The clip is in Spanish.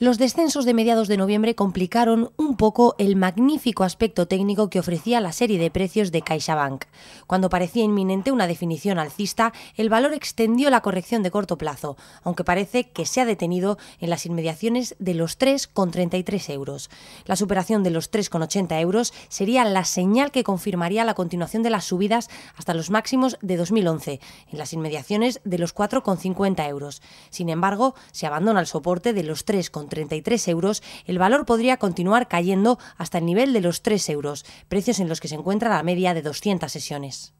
Los descensos de mediados de noviembre complicaron un poco el magnífico aspecto técnico que ofrecía la serie de precios de CaixaBank. Cuando parecía inminente una definición alcista, el valor extendió la corrección de corto plazo, aunque parece que se ha detenido en las inmediaciones de los 3,33 euros. La superación de los 3,80 euros sería la señal que confirmaría la continuación de las subidas hasta los máximos de 2011, en las inmediaciones de los 4,50 euros. Sin embargo, se abandona el soporte de los con 33 euros, el valor podría continuar cayendo hasta el nivel de los 3 euros, precios en los que se encuentra la media de 200 sesiones.